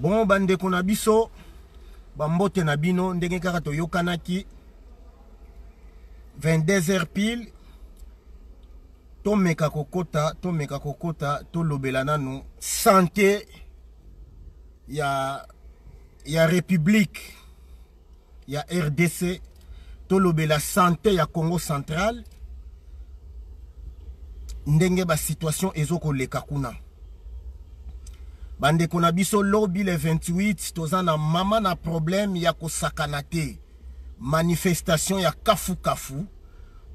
bon bande konabiso biso bambote na bino ndenge kaka yokanaki 22h pile tomeka kokota tomeka kokota nanu santé ya ya république ya rdc tolobela santé ya congo central ndenge ezoko ezokoleka kakuna bandeko na biso lobi le 28 tozana na mama na problème ya te manifestation ya kafu.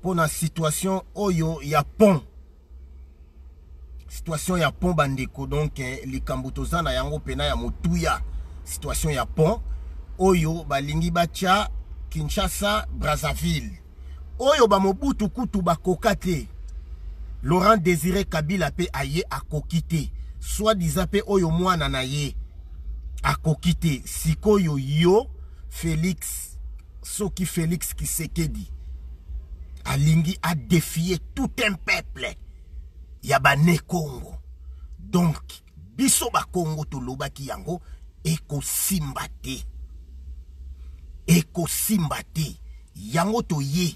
Pour na situation oyo ya pont situation ya pont bandeko Donc eh, likambo yango pena ya motuya situation ya pont oyo balingi batya kinshasa brazzaville oyo mobutu kutu ba Kokate. laurent désiré kabila pe aye akokite. soi-disant mpe oyo mwana na ye akoki te sikoyo yo félix soki félix kisekedi alingi adefie tout un peuple ya bane kongo donk biso bakongo tolobaki yango ekosimba te ekosimba te yango toye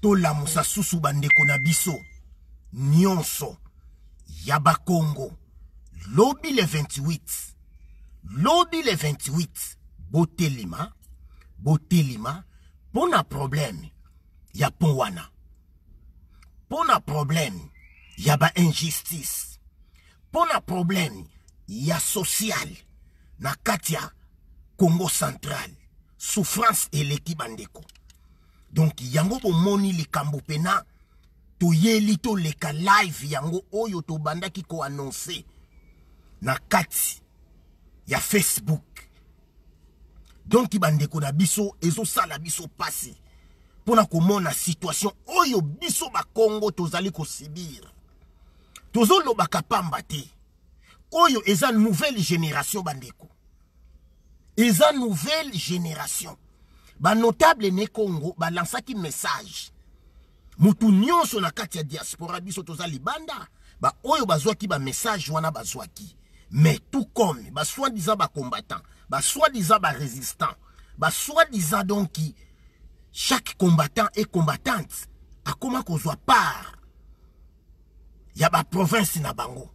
tolamusa susu bandeko na biso nyonso ya bakongo lobi le 28 lobi le 28 botelima botelima mpo na probleme ya pont wana mpo na probleme ya bainjustice mpo na probleme ya social na kati ya congo central souffrance eleki bandeko donk yango bomoni likambo mpena to leka live yango oyo to ko annonce na kati ya facebook donc ki bandeko na biso sala biso pasi comment na situation oyo biso Congo Sibir to kosibir ba pamba te oyo eza nouvelle génération bandeko eza nouvelle génération notable ne congo balansaki message mutu so na katia diaspora biso toza libanda zoaki ba message wana bazwaki mais tout comme soit disant ba soit disant ba soit disant donc chaque combattant et combattante akoma soit part ya province na bango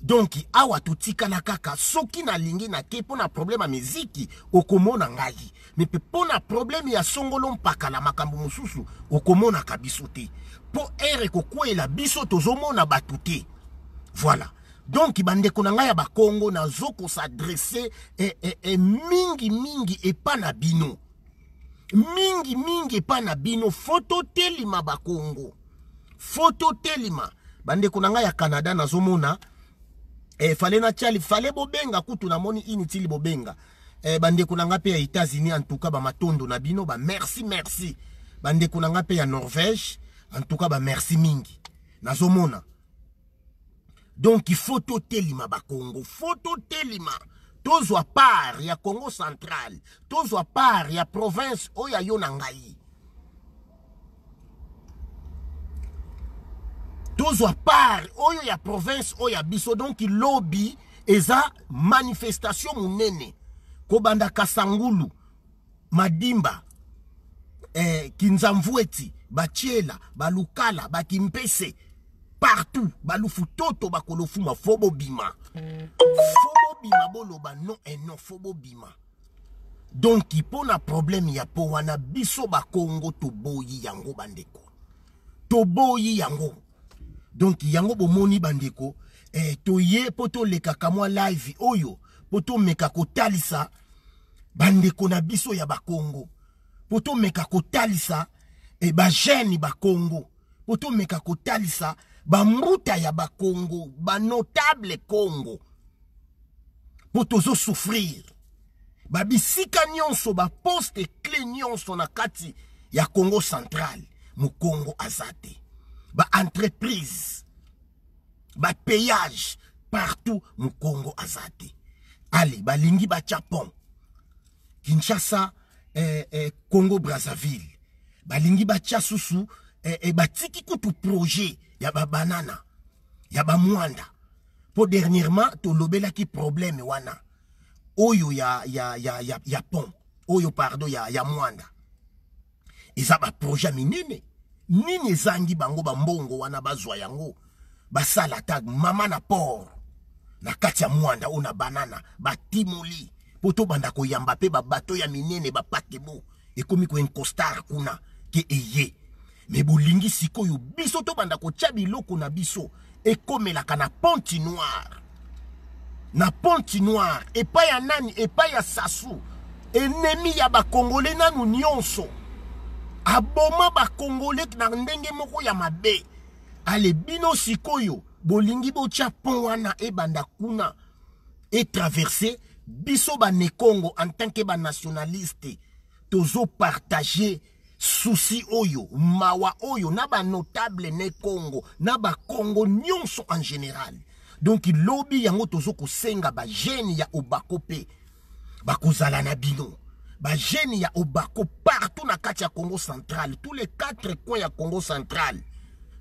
donk awa totikala kaka soki nalingi nake mpo na probleme ya miziki okomona ngai mepe mpo na probleme ya songolo mpakala makambo mosusu okomonaka biso te mpo ere ekokwela biso tozomona bato te voilà donk bandeko na ngai ya bakongo nazokosa adrese eh, eh, eh, mingimingi epa na bino mingimingi epa na bino foto telima bakongo foto telima bandeko na ngai ya canada nazomona e, fale na tyali fale bobenga kutu namoni inutile bobenga e, eh, bandeko na nga mpe ya états-unis antuka bamatondo na bino bamerci merci bandeko na nga mpe ya norvège antuka bamerci mingi nazomona donk ifo totelima bakongo fo totelima tozwa part ya congo central tozwa part ya province oyo ayo na ngai tozwa part oyo ya province oyo ya biso donk lobi eza manifestation monene kobanda kasangulu madimba eh, kinzamvweti batyela balukala bakimpese partout balufutoto bakolofuma fo bobima fo bobima boloba non e non fo bobima donk mpo na probleme ya po wana biso bakongo toboyi yango bandeko toboyi yango donc yango bomoni bandeko eh, toye mpo tolekaka mwa live oyo mpo tomeka kotalisa bandeko na biso ya bakongo mpo tomeka kotalisa e eh, bajene bakongo mpo tomeka kotalisa bambuta ya bakongo banotable kongo mpo tozosouffrir babisika nyonso baposte kle nyonso na kati ya kongo central mokongo aza te bah payage partout au Congo azadi allez balingi ba pont kinshasa eh, eh, congo brazzaville balingi bah susu eh, eh, tiki koutou projet ya banana, ya mwanda. pour dernièrement ki problème wana oyo ya, ya, ya, ya, ya pont oyo pardon ya, ya mwanda projet projet minene nini ezangi bango bambongo wana bazwa yango basala ta mama na port na kati ya mwanda oyo na banana batimoli mpo tobanda koyamba mpe babato ya minene bapakebo ekomi koincostar kuna ke eye me bolingi sikoyo biso tobanda kotya biloko na biso ekomelaka na ponti noire na ponti noire epai ya nani epai ya sasu enemi ya bakongole nanu nyonso aboma bakongole na ndenge moko ya mabe ale bino sikoyo bolingi botya pont wana ebanda kuna etraverse biso banekongo en tant ke banationaliste tozopartage susi oyo mawa oyo na banotable nekongo na bakongo nyonso en général donk lobi yango tozokosenga bajene ya obako mpe bakozala na bino bajene ya obako partout na kati ya congo central tous les quatre coins ya congo central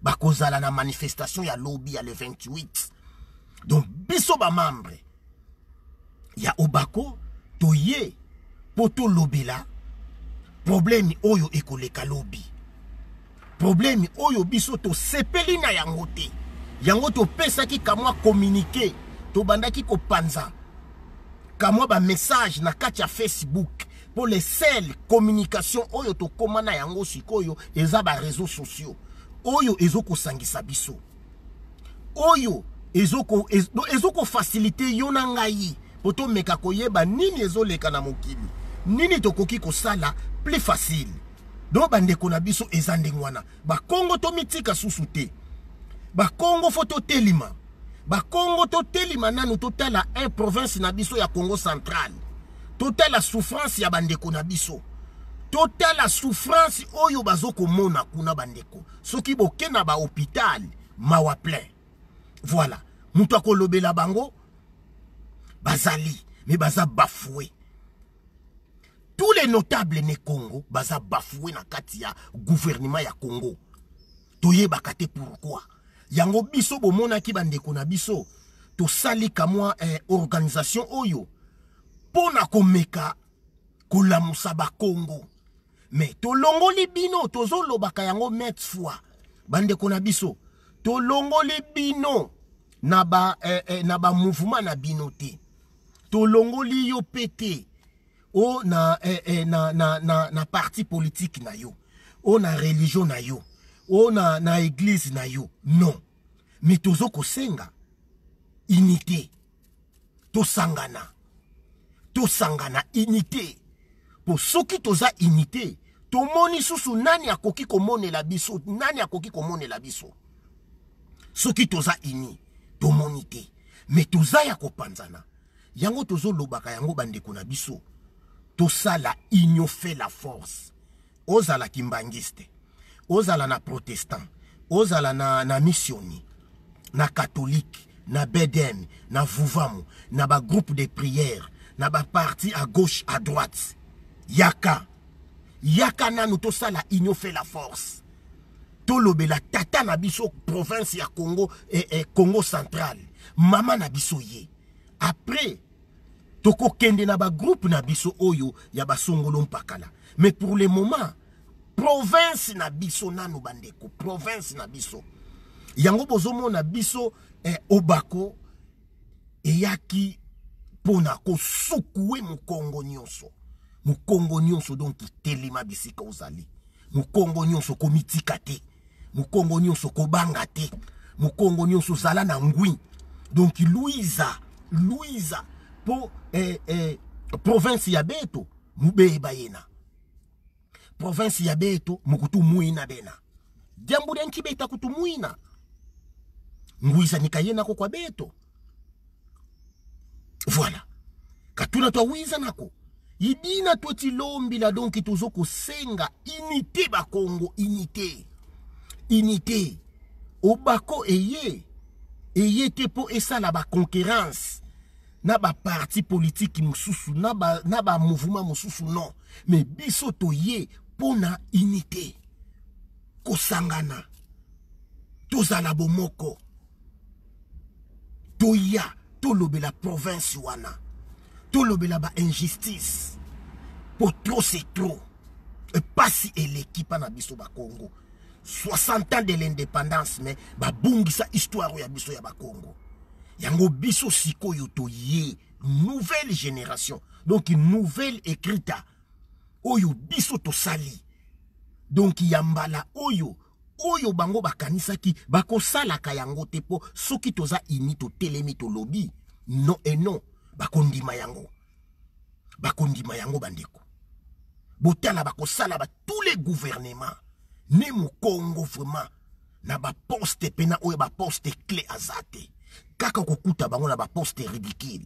bakozala na manifestation ya lobi ya le 28 donc biso bamembre ya obako toye mpo tolobela probleme oyo ekoleka lobi probleme oyo biso tosepeli na yango te yango topesaki kamwa communiqué tobandaki kopanza kamwa bamessage na kati ya facebook mpo le sel communication oyo tokóma na yango sikoyo eza bareseau sociaux oyo ezokosangisa biso oyo ezokofasilite ez, yo na ngai mpo tomeka koyeba nini ezoleka na mokili nini tokoki kosala plus facile don bandeko na biso eza ndenge wana bakongo tomitika susu te bakongo fo totelima bakongo totelima nanu totala 1 province na biso ya congo centrale la souffrance ya bandeko na biso la souffrance oyo mona kuna bandeko soki boke na hôpital, mawa plein voilà moto la bango bazali mais baza bafoué tous les notables ne congo baza bafoué na katia gouvernement ya congo Toye bakate pourquoi yango biso ki bandeko na biso To sali eh, organisation oyo mpo na komeka kolamusa bakongo me tolongoli bino tozolobaka yango mate fois bandeko na biso tolongoli bino na ba eh, eh, na bamouvement na bino te tolongoli yo mpe te o na, eh, eh, na, na, na, na parti politike na yo o na religio na yo o na, na eglize na yo non me tozokosenga unité tosangana tosangana unité mpo soki toza unité tomoni susu nani komone la biso nani akoki la biso soki toza uni tomoni te Mais toza ya kopanzana yango tozolobaka yango bandeko na biso tosala union fait la force ozala kimbangiste ozala na protestant ozala na, na missioni na catholique na bedem na vuvamu na ba groupe de prière na parti à gauche, à droite. Yaka. Yaka na nous tous ça la fait la force. la tata na biso province ya congo eh, congo central mama na biso ye après tokokende na bagroupe na biso oyo ya basongolo mpakala mais pour le moment province na biso nano bandeko province na biso yango na biso eh, obako yaki mpona kosukue mokongo nyonso mokongo nyonso donk telema bisika ozali mokongo nyonso komitika te mokongo nyonso kobanga te mokongo nyonso ozala na ngwi donk luiza luiza mpo eh, eh, province ya beto mubeyeba yena province ya beto mukutu mwina bena dyambuli ankibeta kutu mwina nguizanika yenako kwa beto voilà katuna twawiza nako idina tue ti lombela donki tozokosenga unité bakongo unité unité obako eye eye te mpo esala baconquérance na baparti politike mosusu na bamouvema mosusu non me biso toye mpo na unité kosangana tozala bomoko toya Tout la province wana injustice. trop. trop. c'est trop. si pas si e l'équipe na biso Congo. 60 ans de l'indépendance mais mais sa histoire ou ya biso ya Congo. yango biso sikoyo toye nouvelle génération donc une nouvelle écrita oyo biso sali. donc yambala nouvelle oyo oyo bango bakanisaki bakosalaka yango tepo, mpo soki toza telemi totelemi lobi non et non bakondi mayango bakondi mayango bandeko botala bakosala ba tous les gouvernements ne Kongo vraiment na ba poste pena ou poste poste clé azate. kaka kokuta bango na poste ridicule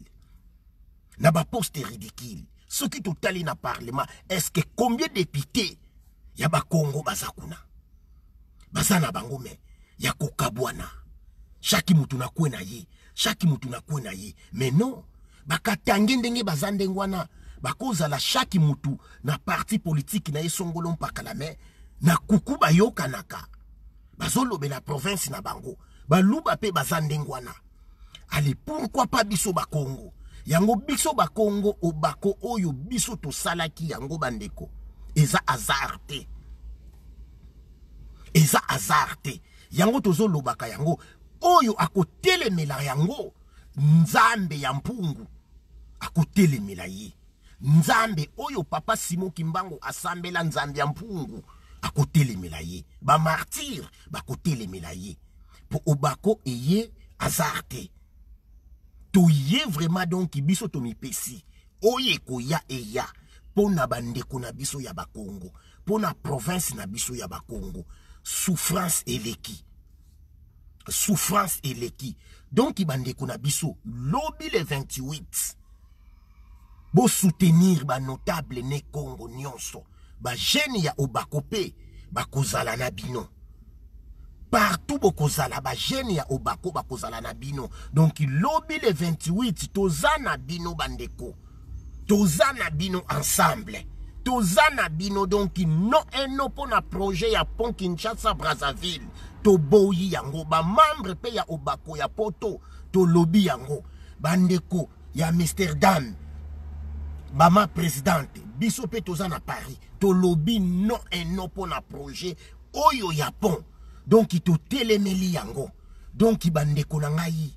na poste ridicule soki tali na parlement est-ce que combien députés ya ba Kongo bazakuna. baza na bango me ya kokabwana shaki mutu na kwe na ye shaki mutu na kwe na ye me non bakatange ndenge baza ndenge wana bakozala shaki mutu na parti politike na ye songolo mpakala me na kuku bayokanaka bazolobela province na bango baluba mpe baza ndenge wana ale pourkui pa biso bakongo yango biso bakongo obako oyo biso tosalaki yango bandeko eza azar te eza hasard te yango tozolobaka yango oyo akotelemela yango nzambe ya mpungu akotelemela ye nzambe oyo papa simon kimbango asambela nzambe ya mpungu akotelemela ye bamartire bakotelemela ye mpo obako eye hasard te toye vraiment donc biso tomipesi oyo ekoya eya mpo na bandeko na biso ya bakongo mpo na province na biso ya bakongo souffrance et eleki souffrance et eleki donc ibandeko na biso lobby les 28 soutenir notable ne kongo nyonso bajeune ya obako mpe bakozala na bino partout ba bajeune ya obako bakozala na bino donc lobby 28 toza na bino bandeko toza na bino ensemble toza na bino donki no eno mpo na projet ya pont kinshasa brazzaville toboyi yango bamembre mpe ya obako ya poto tolobi yango bandeko ya amsterdam mama présidente biso mpe toza na paris tolobi no eno mpo na projet oyo ya pont donki totelemeli yango donki bandeko na ngai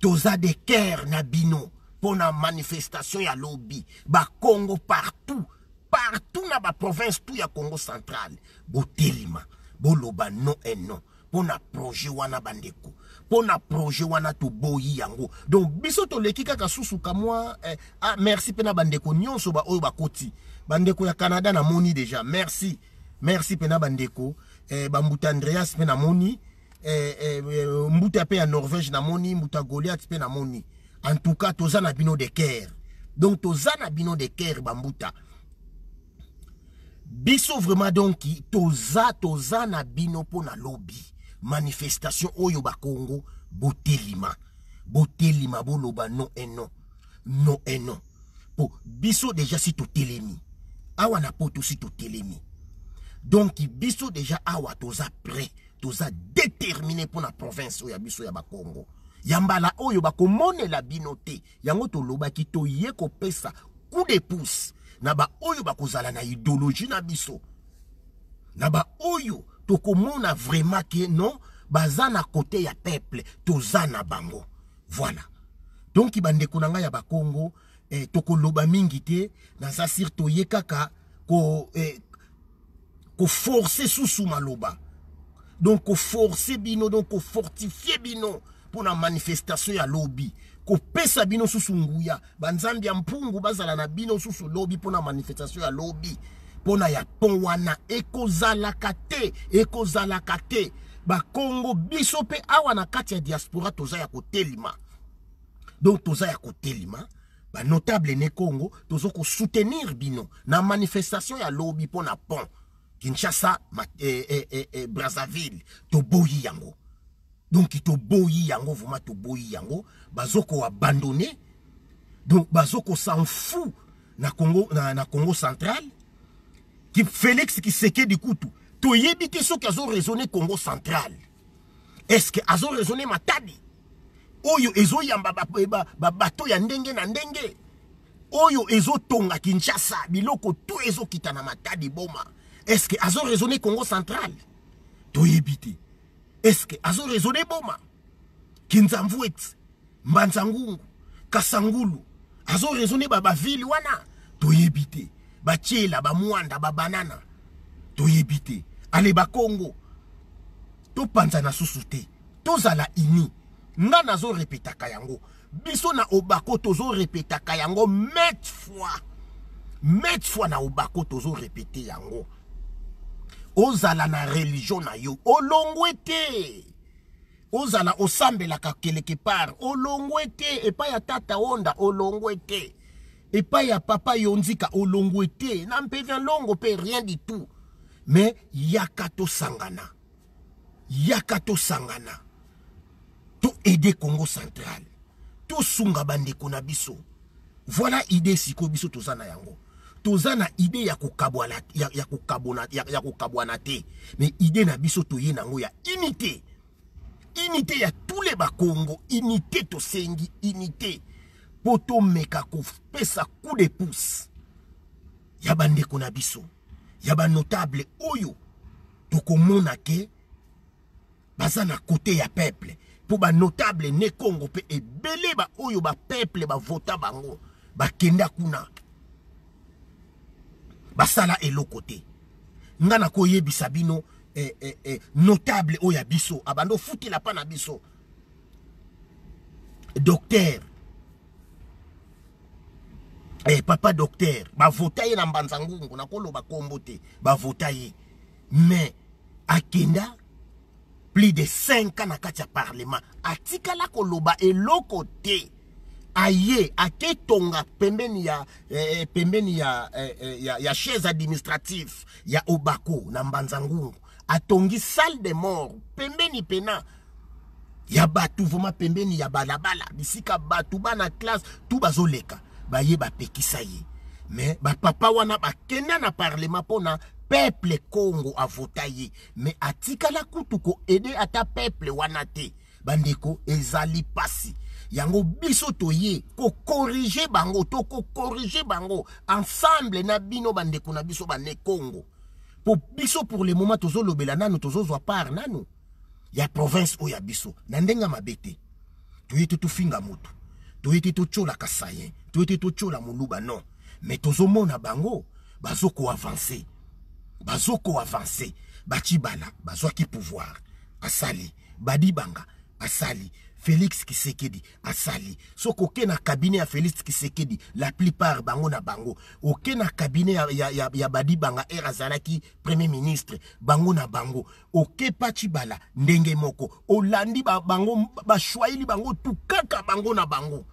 toza de kere na bino mpo na manifestation ya lobi bakongo partout partout na baprovince tout ya congo centrale botelima boloba non e non mpo na projet wana bandeko mpo na projet wana toboyi yango donc biso toleki kaka susuka mwa eh, ah, merci mpe na bandeko nyonso baoyo bakoti bandeko ya canada namoni déjà merci merci mpe na bandeko eh, bambuta andreas mpe namoni eh, eh, eh mbuta mpe ya norvège namoni mbuta goliath mpe namoni eh, en tout cas toza na bino de cœur donc toza na bino de cœur bambuta Bisou vraiment donc toza toza na bino pour na lobby manifestation oyo bakongo botelima botelima boloba non et non non et non Pour biso déjà si télémi. awa na si to télémi. donc bisou déjà awa toza prêt toza déterminé pour na province oyo ya Yabakongo. Yambala oyo bakomone la binote, yango tolobaki toye pesa, coup de pouce Naba oyo bakozala na idéologie na biso na to tokomona vraiment ke non bazana kote ya peuple toza na bango voilà Donc bandeko na ya bakongo eh, tokoloba mingi te naza sir toye kaka ko, eh, susuma sous maloba donc forcer bino donc fortifier bino mpona manifestation ya lobi kopesa bino susu nguya banzambi ya mpungu bazala na bino susu lobi mpona manifestation ya lobi mpona ya pon wana ekozalaka te ekozalaka te bakongo biso mpe awa na kati ya diaspora toza ya kotelima donc toza ya kotelima banotable ne congo toza kosoutenir bino na manifestation ya lobi mpona pont kinshasa eh, eh, eh, eh, brazzaville toboyi yango donc toboyi yango vraiment toboyi yango bazokoabandone donc bazokosan fou na congo, na, na congo central ki félix kisekedi kutu toyebi te soki azoraisonne congo central estce azoraisonne matadi oyo ezoyamba babato ya ndenge na ndenge oyo ezotonga kinshasa biloko to ezokita na matadi boma estce azoraisonne congo central toyebi te eske azoresone boma kinzamvueti mbanzangungu kasangulu azoresone ba bavile wana toyebi te batiela bamwanda babanana toyebi te ale bakongo topanzana susu te tozala ini nga nazorepetaka yango biso na obako tozorepetaka yango mete fois mete fois na obako tozorepete yango ozala na religio na yo olongwe te ozala osambelaka keleke part olongwe te epai ya tata onda olongwe te epai ya papa yonzika olongwe te na mpenza longo mpe rien du tout me yaka tosangana yaka tosangana toaide congo central tosunga bandeko na biso voilà ide sikoyo biso toza na yango toza na ide ya kokabwana ya, ya kokabwana ya, ya kokabwana te mais ide na biso toye nango ya unité unité ya tous les bakongo unité tosengi unité mpo tomeka kopesa coup de pouce ya bandeko na biso ya banotable oyo tokomona ke baza na kote ya peuple mpo banotable ne congo mpe ebele baoyo bapeuple bavota bango bakenda kuna basala eloko te nga nakoyebisa bino eh, eh, eh, notable oyo ya biso abanda ah, ofutela mpa na biso docteur eh, papa docteur bavota ye na mbanza ngungu nakoloba nkombo te bavota ye mais akenda plus de 5 ans na kati ya parlement atikala koloba eloko te aye A pembeni ya eh, eh, eh, eh, ya, ya, chaise administrative ya obako na a tongi atongi salle de mort pembeni pena ya batu voma pembeni ya balabala bisika batou bana classe tu bazoleka ba ba ye ba papa wana kenana na parlement pona peuple congo Mais mais me la kutu aider ata peuple wana te bandeko ezali pasi yango biso toye corriger bango corriger bango ensemble na bino bandeko na biso bane congo po biso pour le moment tozo tozolobela nanu tozozwa par nanu ya province y ya biso na ndenge mabe te toye tout finga motu toye la tu sayen toye te la moluba non mais tozo mona bango ko avancer bati bala bazwaki pouvoir asali badibanga asali félix kisekedi asali soki oke na kabine ya félix kisekedi la plupart bango na bango oke na kabine ya, ya, ya, ya badibanga ere azalaki premier ministre bango na bango oke pachi bala ndenge moko olandi bango bashwaili bango tu kaka bango na bango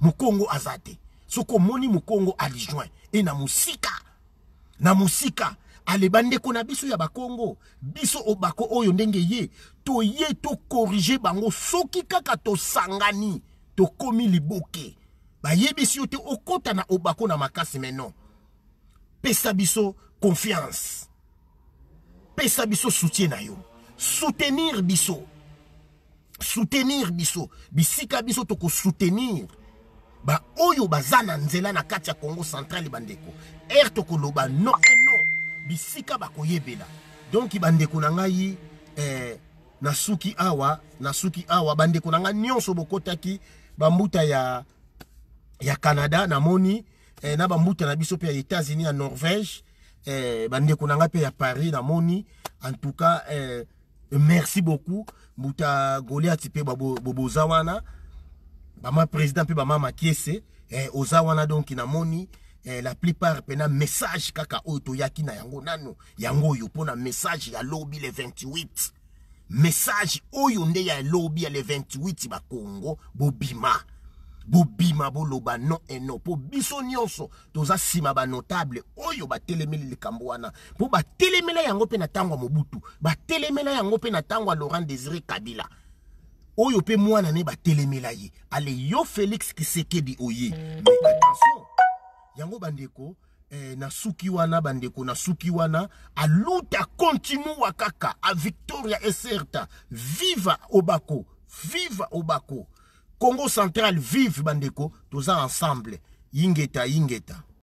mokongo aza te soki omoni mokongo adjoint e na mosika na mosika ale bandeko na biso ya bakongo biso obako oyo ndenge ye toye tokorige bango soki kaka tosangani tokómi liboke bayebisi yo te okóta na obako na makasi menon pesa biso confiance pesa biso soutien na yo soutenir biso soutenir biso bisika biso tokosoutenir baoyo baza na nzela na kati ya congo central bandeko r tokoloba no bisika bakoyebela donk bandeko na ngai eh, na suki awa na suki awa bandeko na ngai nyonso bokotaki bambuta ya, ya canada namoni eh, na bambuta na biso mpe ya états-unis ya norvège eh, bandeko na ngai mpe ya paris namoni en tout cas eh, merci beaucoup mbuta goliati mpe boboza wana bama président mpe bama makiese eh, oza wana donki namoni eh, la plupart pena message kaka oyo toyaki na yango nano yango oyo mpona message ya lobi le 28 message oyo nde ya lobi ya le 28 bakongo bobima bobima boloba non e non mpo biso nyonso toza nsima banotable oyo batelemeli likambo wana mpo batelemela yango mpe na ntango ya mobutu batelemela yango mpe na ntango ya laurent désiré kabila oyo mpe mwana ne batelemela ye ale yo félix kisekedi oye mais attention yango bandeko eh, na suki wana bandeko na suki wana aluta kontinua kaka avictoria eserta viva obako viva obako congo central vive bandeko toza ensemble yingeta yingeta